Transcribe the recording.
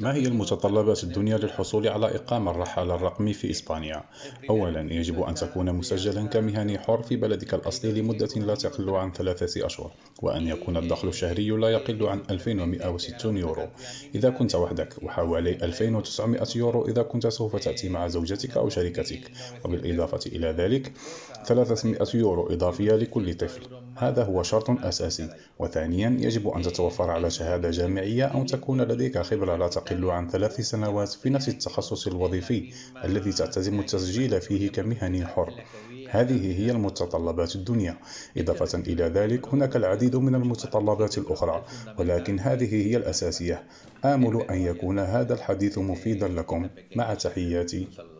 ما هي المتطلبات الدنيا للحصول على إقامة الرحالة الرقمي في إسبانيا؟ أولا يجب أن تكون مسجلا كمهني حر في بلدك الأصلي لمدة لا تقل عن ثلاثة أشهر وأن يكون الدخل الشهري لا يقل عن 2160 يورو إذا كنت وحدك وحوالي 2900 يورو إذا كنت سوف تأتي مع زوجتك أو شركتك وبالإضافة إلى ذلك 300 يورو إضافية لكل طفل هذا هو شرط أساسي وثانيا يجب أن تتوفر على شهادة جامعية أو تكون لديك خبرة لا تقل عن ثلاث سنوات في نفس التخصص الوظيفي الذي تعتزم التسجيل فيه كمهني حر هذه هي المتطلبات الدنيا إضافة إلى ذلك هناك العديد من المتطلبات الأخرى ولكن هذه هي الأساسية آمل أن يكون هذا الحديث مفيدا لكم مع تحياتي